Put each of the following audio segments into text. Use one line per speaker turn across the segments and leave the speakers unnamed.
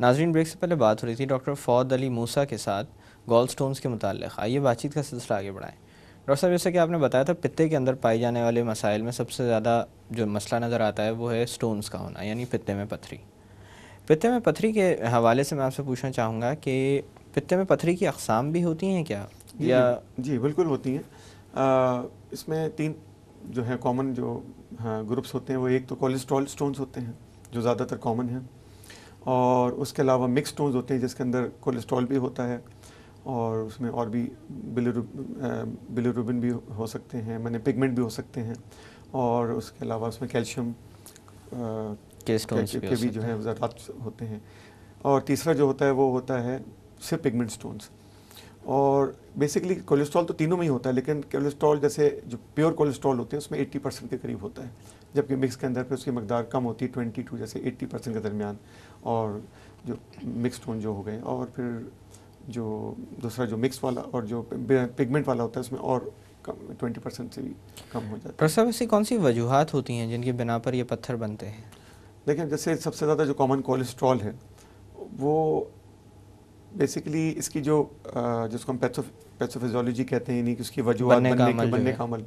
नाजरीन ब्रेक से पहले बात हो रही थी डॉक्टर फौद अली मूसा के साथ गोल स्टोन्स के मुतल आइए बातचीत का सिलसिला आगे बढ़ाएँ डॉक्टर साहब जैसे कि आपने बताया था पित्ते के अंदर पाए जाने वाले मसाइल में सबसे ज़्यादा जो मसला नज़र आता है वो है स्टोन्स का होना यानी पित्ते में पथरी पित्ते में पथरी के हवाले से मैं आपसे
पूछना चाहूँगा कि पित्ते में पथरी की अकसाम भी होती हैं क्या जी, या जी बिल्कुल होती हैं इसमें तीन जो है कॉमन जो ग्रुप्स हाँ, होते हैं वो एक तो कोलेस्ट्रॉल स्टोन्स होते हैं जो ज़्यादातर कॉमन हैं और उसके अलावा मिक्स टोन्स होते हैं जिसके अंदर कोलेस्ट्रॉल भी होता है और उसमें और भी बिलरूबिन भी हो सकते हैं मैंने पिगमेंट भी हो सकते हैं और उसके अलावा उसमें कैल्शियम के भी जो है ज़रात होते हैं और तीसरा जो होता है वो होता है सिर्फ पिगमेंट स्टोन्स और बेसिकली कोलेस्ट्रॉल तो तीनों में ही होता है लेकिन कोलेस्ट्रॉल जैसे जो प्योर कोलेस्ट्रॉल होते हैं उसमें 80 परसेंट के करीब होता है जबकि मिक्स के अंदर फिर उसकी मकदार कम होती है ट्वेंटी टू जैसे 80 परसेंट के दरमियान और जो मिक्स टोन जो हो गए और फिर जो दूसरा जो मिक्स वाला और जो पिगमेंट वाला होता है उसमें और कम ट्वेंटी परसेंट से भी कम हो जाता है
प्रसव ऐसी कौन सी वजूहत होती हैं जिनके बिना पर ये
पत्थर बनते हैं देखिए जैसे सबसे ज़्यादा जो कॉमन कोलेस्ट्रॉल है वो बेसिकली इसकी जो जिसको हम पैथो पैथोफिजोलॉजी कहते हैं यानी कि उसकी वजूहत बनने, बनने, का बनने का अमल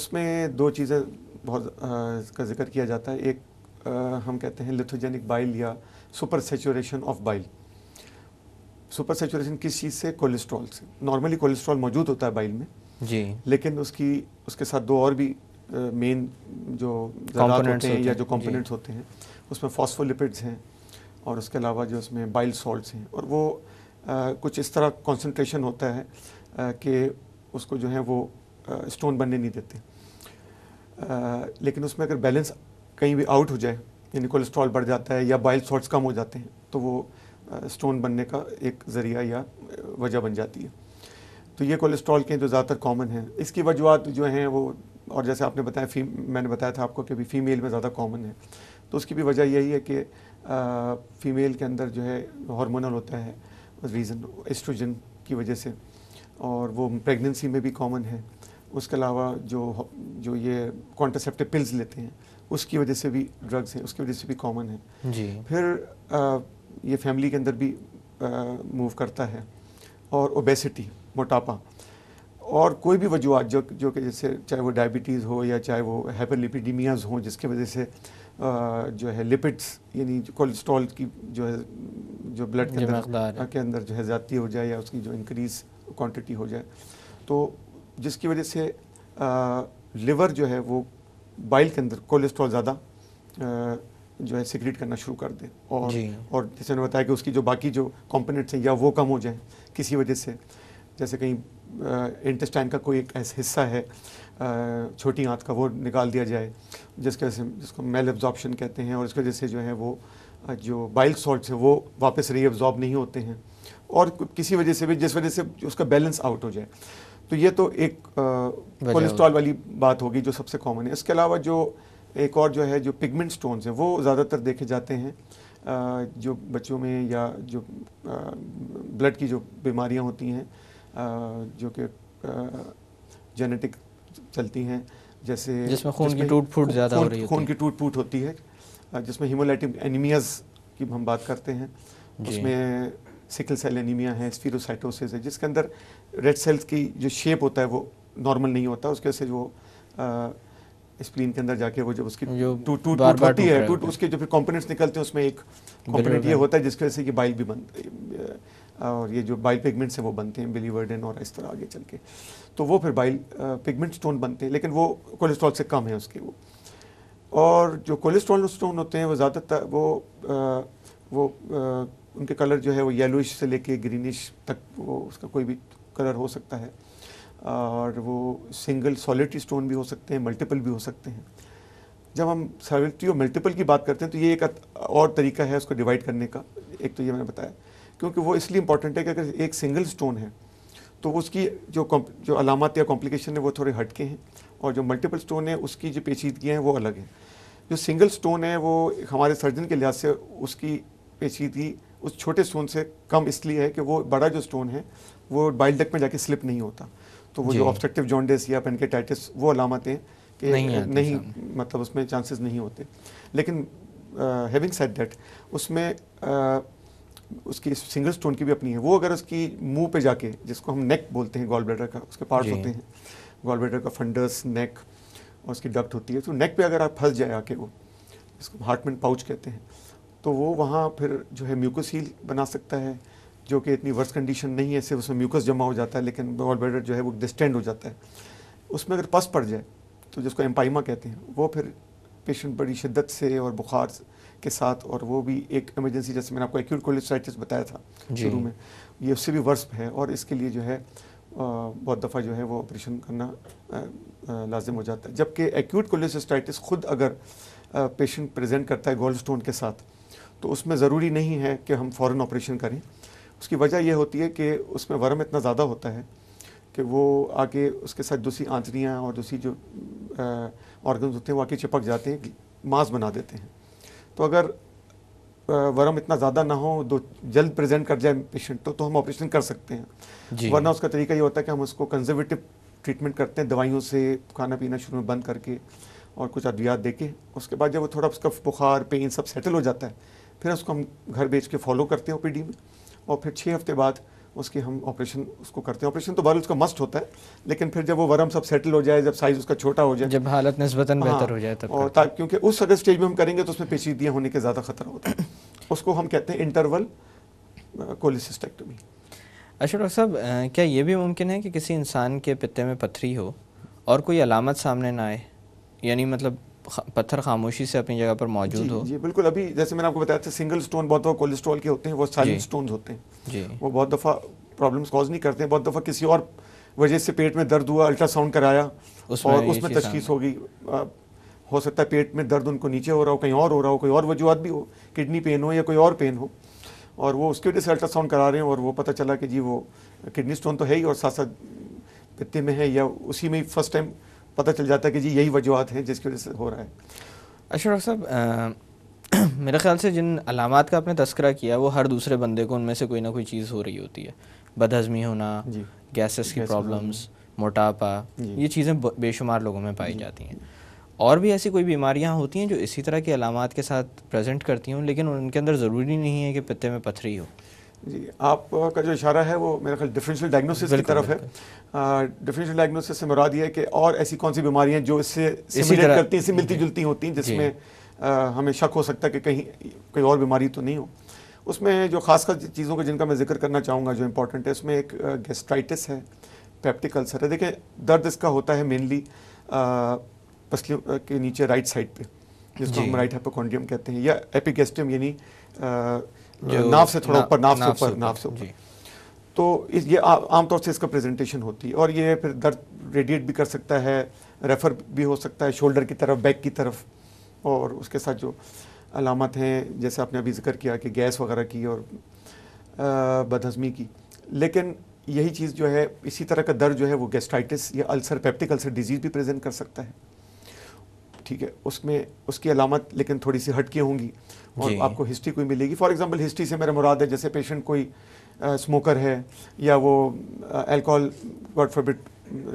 उसमें दो चीज़ें बहुत इसका जिक्र किया जाता है एक आ, हम कहते हैं लिथोजेनिक बाइल या super saturation of bile super saturation किस चीज़ से कोलेस्ट्रॉल से नॉर्मली कोलेस्ट्रॉल मौजूद होता है बाइल में जी लेकिन उसकी उसके साथ दो और भी मेन जो होते हैं या जो कॉम्पोनेंट्स होते हैं उसमें फॉस्फोलिपिड्स हैं और उसके अलावा जो उसमें बाइल सॉल्ट्स हैं और वो आ, कुछ इस तरह कंसंट्रेशन होता है कि उसको जो है वो स्टोन बनने नहीं देते आ, लेकिन उसमें अगर बैलेंस कहीं भी आउट हो जाए यानी कोलेस्ट्रॉल बढ़ जाता है या बाइल सॉल्ट्स कम हो जाते हैं तो वो स्टोन बनने का एक ज़रिया या वजह बन जाती है तो ये कोलेस्ट्रॉल के जो ज़्यादातर कॉमन है इसकी वजूहत जो हैं वो और जैसे आपने बताया फी मैंने बताया था आपको कि भी फीमेल में ज़्यादा कॉमन है तो उसकी भी वजह यही है कि फीमेल के अंदर जो है हार्मोनल होता है रीज़न एस्ट्रोजन की वजह से और वो प्रेगनेंसी में भी कॉमन है उसके अलावा जो जो ये कॉन्ट्रासेप्टिव पिल्स लेते हैं उसकी वजह से भी ड्रग्स हैं उसकी वजह से भी कॉमन है जी फिर आ, ये फैमिली के अंदर भी मूव करता है और ओबेसिटी मोटापा और कोई भी वजूहत जो जो कि जैसे चाहे वो डायबिटीज़ हो या चाहे वो हाइपरलिपिडीमियाज़ हों जिसकी वजह से जो है लिपिड्स यानी कोलेस्ट्रॉल की जो है जो ब्लड के अंदर के अंदर जो है ज़्यादती हो जाए या उसकी जो इंक्रीज क्वांटिटी हो जाए तो जिसकी वजह से आ, लिवर जो है वो बाइल के अंदर कोलेस्ट्रॉल ज़्यादा जो है सिक्रेट करना शुरू कर दे और और जैसे उन्होंने बताया कि उसकी जो बाकी जो कॉम्पोनेंट्स हैं या वो कम हो जाए किसी वजह से जैसे कहीं इंटेस्टाइन का कोई एक ऐसा हिस्सा है छोटी आंत का वो निकाल दिया जाए जिसके वजह से जिसको मेल एब्जॉर्बशन कहते हैं और इसकी वजह से जो है वो जो बाइल सॉल्ट है वो वापस रीअब्जॉर्ब नहीं होते हैं और किसी वजह से भी जिस वजह से उसका बैलेंस आउट हो जाए तो ये तो एक कोलेस्ट्रॉल वाली बात होगी जो सबसे कॉमन है इसके अलावा जो एक और जो है जो पिगमेंट स्टोन्स हैं वो ज़्यादातर देखे जाते हैं जो बच्चों में या जो ब्लड की जो बीमारियां होती हैं जो कि जेनेटिक चलती हैं जैसे जिसमें खून की टूट फूट ज़्यादा हो रही है खून की टूट फूट होती है जिसमें हीमोलाइटिक एनीमियाज की हम बात करते हैं उसमें सिकल सेल एनीमिया है स्पीरोसाइटोसिस है जिसके अंदर रेड सेल्स की जो शेप होता है वो नॉर्मल नहीं होता उसके वजह से जो स्प्लीन के अंदर जाके वो जब उसकी टूट टूट होती है टूट उसके जो फिर कॉम्पोनेंट्स निकलते हैं उसमें एक कॉम्पोनेंट ये होता है जिसकी वजह से कि बाइल भी बन और ये जो बाइल पिगमेंट्स हैं वो बनते हैं बिलीवर्डन और इस तरह आगे चल के तो वो फिर बाइल पिगमेंट स्टोन बनते हैं लेकिन वो कोलेस्ट्रॉल से कम है उसके वो और जो कोलेस्ट्रॉल स्टोन होते हैं वो ज़्यादातर वो आ, वो आ, उनके कलर जो है वो येलोइश से लेके ग्रीनिश तक वो उसका कोई भी कलर हो सकता है और वो सिंगल सॉलिटरी स्टोन भी हो सकते हैं मल्टीपल भी हो सकते हैं जब हम सॉलिटरी और मल्टीपल की बात करते हैं तो ये एक और तरीका है उसको डिवाइड करने का एक तो ये मैंने बताया क्योंकि वो इसलिए इंपॉर्टेंट है कि अगर एक सिंगल स्टोन है तो उसकी जो जो अलामत या कॉम्प्लिकेशन है वो थोड़े हटके हैं और जो मल्टीपल स्टोन है उसकी जो पेचीदगियाँ हैं वो अलग हैं जो सिंगल स्टोन है वो हमारे सर्जन के लिहाज से उसकी पेचीदगी उस छोटे स्टोन से कम इसलिए है कि वो बड़ा जो स्टोन है वो बाइल डक में जाके स्लिप नहीं होता तो वो जो ऑब्स्ट्रक्टिव जॉन्डिस या पेनकेटाइटिस वो अलामतें कि नहीं, नहीं मतलब उसमें चांसेस नहीं होते लेकिन हैविंग सेट डेट उसमें uh, उसकी सिंगल स्टोन की भी अपनी है वो अगर उसकी मुंह पे जाके जिसको हम नेक बोलते हैं गॉल ब्लेडर का उसके पार्ट्स होते हैं गॉल ब्लेडर का फंडस नेक और उसकी डक्ट होती है तो नेक पे अगर आप फंस जाए आके वो जिसको हार्टमेंट पाउच कहते हैं तो वो वहाँ फिर जो है म्यूकस बना सकता है जो कि इतनी वर्स कंडीशन नहीं है सिर्फ उसमें म्यूकस जमा हो जाता है लेकिन गॉल ब्लेडर जो है वो डिस्टेंड हो जाता है उसमें अगर पस पड़ जाए तो जिसको एम्पाइमा कहते हैं वो फिर पेशेंट बड़ी शिद्दत से और बुखार के साथ और वो भी एक इमरजेंसी जैसे मैंने आपको एक्यूट कोलिसाइटिस बताया था शुरू में ये उससे भी वर्ष है और इसके लिए जो है बहुत दफ़ा जो है वो ऑपरेशन करना लाजिम हो जाता है जबकि एक्यूट कोलिसाइटिस खुद अगर पेशेंट प्रेजेंट करता है गोल्ड स्टोन के साथ तो उसमें ज़रूरी नहीं है कि हम फ़ौर ऑपरेशन करें उसकी वजह यह होती है कि उसमें वर्म इतना ज़्यादा होता है कि वो आगे उसके साथ दूसरी आंतरियाँ और दूसरी जो ऑर्गन्स होते हैं वो आके चिपक जाते हैं मांस बना देते हैं तो अगर वरम इतना ज़्यादा ना हो दो जल्द प्रेजेंट कर जाए पेशेंट तो तो हम ऑपरेशन कर सकते हैं वरना उसका तरीका ये होता है कि हम उसको कंजर्वेटिव ट्रीटमेंट करते हैं दवाइयों से खाना पीना शुरू में बंद करके और कुछ अद्वियात दे के उसके बाद जब वो थोड़ा उसका बुखार पेन सब सेटल हो जाता है फिर उसको हम घर बेच के फॉलो करते हैं ओ में और फिर छः हफ्ते बाद उसकी हम ऑपरेशन उसको करते हैं ऑपरेशन तो बहुत उसका मस्ट होता है लेकिन फिर जब वो वर्म सब सेटल हो जाए जब साइज उसका छोटा हो जाए जब हालत नस्बता हाँ, बेहतर हो जाए तब और क्योंकि उस अगर स्टेज में हम करेंगे तो उसमें पेचीदियाँ होने के ज़्यादा खतरा होता है उसको हम कहते हैं इंटरवल कोलिसिस्टेक्टमी
अच्छा डॉक्टर साहब क्या ये भी मुमकिन है कि किसी इंसान के पत्ते में पथरी हो और कोई अलामत सामने ना आए यानी मतलब पत्थर खामोशी से अपनी जगह पर मौजूद हो जी
बिल्कुल अभी जैसे मैंने आपको बताया था सिंगल स्टोन बहुत दफ़ा कोलेस्ट्रॉल के होते हैं वो साइलेंट स्टोन होते हैं वो बहुत दफ़ा प्रॉब्लम्स कॉज नहीं करते बहुत दफ़ा किसी और वजह से पेट में दर्द हुआ अल्ट्रासाउंड कराया और उसमें तशखीस होगी हो सकता है पेट में दर्द उनको नीचे हो रहा हो कहीं और हो रहा हो कोई और वजूहत भी हो किडनी पेन हो या कोई और पेन हो और वो उसकी वजह से अल्ट्रासाउंड करा रहे हैं और वो पता चला कि जी वो किडनी स्टोन तो है ही और साथ साथ पित्ते में है या उसी में ही फर्स्ट टाइम पता चल जाता है कि जी यही वजूहत हैं जिसकी वजह से हो रहा है अशरफ
अच्छा, साहब मेरे ख्याल से जिन अलामत का आपने तस्करा किया वो हर दूसरे बंदे को उनमें से कोई ना कोई चीज़ हो रही होती है बदहजमी होना गैसेस की प्रॉब्लम्स मोटापा ये चीज़ें बेशुमार लोगों में पाई जाती हैं और भी ऐसी कोई बीमारियां होती हैं जो इसी तरह की अलामत के साथ प्रेजेंट करती हूँ लेकिन उनके अंदर ज़रूरी नहीं है कि पत्ते में पथरी हो
जी आपका जो इशारा है वो मेरा ख्याल डिफरेंशियल डायग्नोसिस की तरफ है डिफरेंशियल डायग्नोसिस से मुराद ये है कि और ऐसी कौन सी बीमारियां जो इससे करती हैं इससे मिलती जुलती होती हैं जिसमें हमें शक हो सकता है कि कहीं कोई और बीमारी तो नहीं हो उसमें जो खास खास चीज़ों का जिनका मैं जिक्र करना चाहूँगा जो इंपॉर्टेंट है उसमें एक गेस्ट्राइटिस है पेप्टिक अल्सर है देखिए दर्द इसका होता है मेनली पसलियों के नीचे राइट साइड पर जिसको हम राइट हाइपोकॉन्डियम कहते हैं या एपिगेस्टियम यानी नाव से थोड़ा ऊपर नाव से ऊपर नाव से ऊपर तो इस ये आमतौर से इसका प्रेजेंटेशन होती है और ये फिर दर्द रेडिएट भी कर सकता है रेफर भी हो सकता है शोल्डर की तरफ बैक की तरफ और उसके साथ जो अलामत हैं जैसे आपने अभी जिक्र किया कि गैस वगैरह की और बदहजमी की लेकिन यही चीज़ जो है इसी तरह का दर्द जो है वो गैस्ट्राइटिस या अल्सर पेप्टिक अल्सर डिजीज़ भी प्रेजेंट कर सकता है ठीक है उसमें उसकी अलामत लेकिन थोड़ी सी हटके होंगी और आपको हिस्ट्री कोई मिलेगी फॉर एग्जांपल हिस्ट्री से मेरा मुराद है जैसे पेशेंट कोई स्मोकर है या वो अल्कोहल गॉड फॉरबिड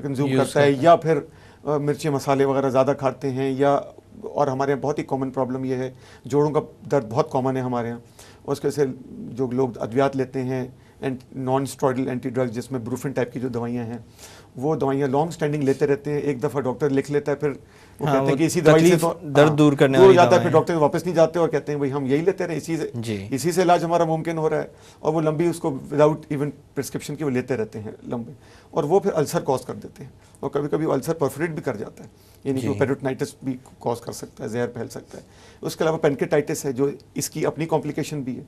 कंज्यूम करता है या फिर मिर्ची मसाले वगैरह ज़्यादा खाते हैं या और हमारे यहाँ बहुत ही कॉमन प्रॉब्लम ये है जोड़ों का दर्द बहुत कॉमन है हमारे यहाँ उसके से जो लोग अद्वियात लेते हैं and non steroidal anti drugs जिसमें ब्रूफिन टाइप की जो दवाइयाँ हैं वो दवाइयाँ लॉन्ग स्टैंडिंग लेते रहते हैं एक दफ़ा डॉक्टर लिख लेता है फिर वो हाँ, कहते हैं कि इसी दवाई से तो, दर्द हाँ, दूर करने हो जाता है फिर डॉक्टर वापस नहीं जाते और कहते हैं भाई हम यही लेते रहे इसी से इसी से इलाज हमारा मुमकिन हो रहा है और वो लंबी उसको विदाउट इवन प्रिस्क्रिप्शन के वो लेते रहते हैं लंबे और वो फिर अल्सर कॉज कर देते हैं और कभी कभी अल्सर परफोरेट भी कर जाता है यानी कि पेडोटनाइटिस भी कॉज कर सकता है जहर फैल सकता है उसके अलावा पेनकेटाइटिस है जो इसकी अपनी कॉम्प्लिकेशन भी है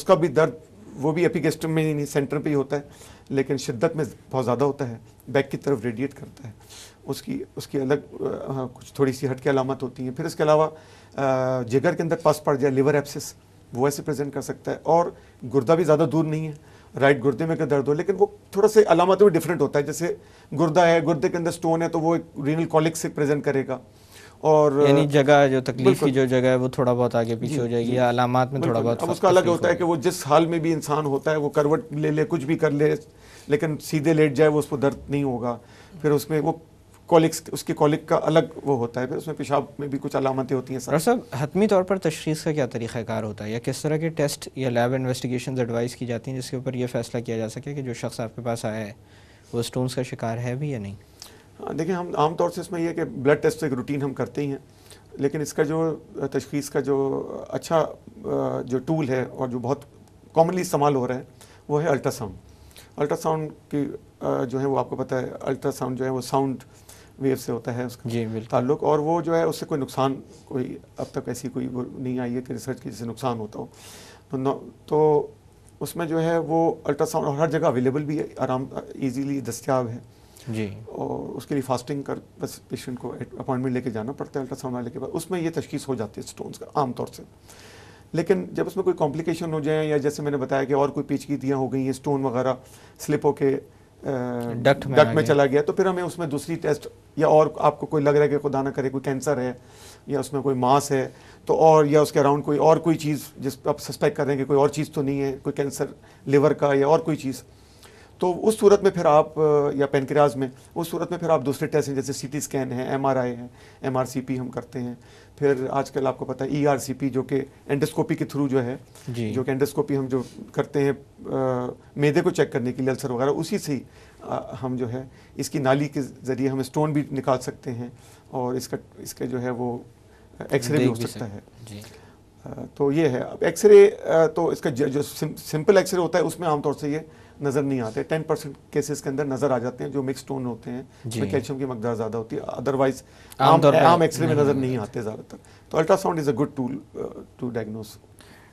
उसका भी दर्द वो भी एपिगेस्टम में ही नहीं सेंटर पे ही होता है लेकिन शिद्दत में बहुत ज़्यादा होता है बैक की तरफ रेडिएट करता है उसकी उसकी अलग आ, हाँ, कुछ थोड़ी सी हट के अलामत होती हैं फिर इसके अलावा जिगर के अंदर पस पड़ जाए लिवर एप्सिस वो ऐसे प्रेजेंट कर सकता है और गुर्दा भी ज़्यादा दूर नहीं है राइट गुर्दे में का दर्द हो लेकिन वो थोड़ा से अलामत में डिफरेंट होता है जैसे गुर्दा है गुर्दे के अंदर स्टोन है तो वो एक रीनल कॉलिक से प्रेजेंट करेगा और यानी जगह जो तकलीफ की जो
जगह है वो थोड़ा बहुत आगे पीछे हो जाएगी या अलामत में थोड़ा बहुत अब उसका अलग होता
है कि वो जिस हाल में भी इंसान होता है वो करवट ले ले कुछ भी कर ले लेकिन सीधे लेट जाए वो उसको दर्द नहीं होगा फिर उसमें वो कॉलिक्स उसके कॉलिक का अलग वो होता है फिर उसमें पेशाब में भी कुछ अलामतें होती हैं सर सब
हतमी तौर पर तशखीस का क्या तरीक़ाकार होता है या किस तरह के टेस्ट या लैब इन्वेस्टिगेशन एडवाइस की जाती हैं जिसके ऊपर यह फैसला किया जा सके कि जो शख्स आपके पास आया है वो स्टोन्स का शिकार है भी या नहीं
हाँ, देखिए हम आमतौर से इसमें यह कि ब्लड टेस्ट तो एक रूटीन हम करते ही हैं लेकिन इसका जो तशखीस का जो अच्छा जो टूल है और जो बहुत कॉमनली इस्तेमाल हो रहा है वो है अल्ट्रासाउंड अल्ट्रासाउंड की जो है वो आपको पता है अल्ट्रासाउंड जो है वो साउंड वेव से होता है उसका ताल्लुक और वो जो है उससे कोई नुकसान कोई अब तक ऐसी कोई नहीं आई है कि रिसर्च की जिससे नुकसान होता हो तो तो उसमें जो है वो अल्ट्रासाउंड हर जगह अवेलेबल भी है आराम ईजीली दस्तियाब है जी और उसके लिए फास्टिंग कर बस पेशेंट को अपॉइंटमेंट लेके जाना पड़ता है अल्ट्रासाउंड आने के बाद उसमें ये तशखीस हो जाती है स्टोन्स का आमतौर से लेकिन जब उसमें कोई कॉम्प्लिकेशन हो जाए या जैसे मैंने बताया कि और कोई पेचकीदियाँ हो गई हैं स्टोन वगैरह स्लिप होके डक्ट में, डक्ट में चला गया तो फिर हमें उसमें दूसरी टेस्ट या और आपको कोई लग रहा है कि खुदा ना करे कोई कैंसर है या उसमें कोई मांस है तो और या उसके अराउंड कोई और कोई चीज़ जिस आप सस्पेक्ट कर रहे हैं कि कोई और चीज़ तो नहीं है कोई कैंसर लिवर का या और कोई चीज़ तो उस सूरत में फिर आप या पेनक्रियाज में उस सूरत में फिर आप दूसरे टेस्ट हैं जैसे सी टी स्कैन है एम आर आई है एम आर सी पी हम करते हैं फिर आजकल आपको पता है ई आर सी पी जो कि एंडोस्कोपी के थ्रू जो है जो कि एंडोस्कोपी हम जो करते हैं मैदे को चेक करने के लिए अल्सर वगैरह उसी से ही हम जो है इसकी नाली के ज़रिए हम स्टोन भी निकाल सकते हैं और इसका इसका जो है वो एक्सरे भी हो सकता है तो ये है अब एक्सरे तो इसका जो सिंपल एक्सरे होता है उसमें आमतौर से ये नज़र नहीं आते टेन परसेंट केसेस के अंदर नज़र आ जाते हैं जो मिक्स टोन होते हैं जिसमें कैल्शियम की मकदार ज़्यादा होती है अदरवाइज आम आम एक्सरे में नज़र हम्म। नहीं आते ज़्यादातर तो ultrasound is a good tool to diagnose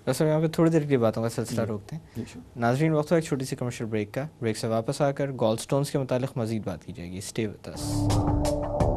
doctor यहाँ पे थोड़ी देर की बातों का सिलसिला रोकते हैं
नाजरीन वक्त एक छोटी सी कमर्शियल ब्रेक का ब्रेक से वापस आकर गोल स्टोन के मुतालिक मजीद बात की जाएगी स्टे विद अस।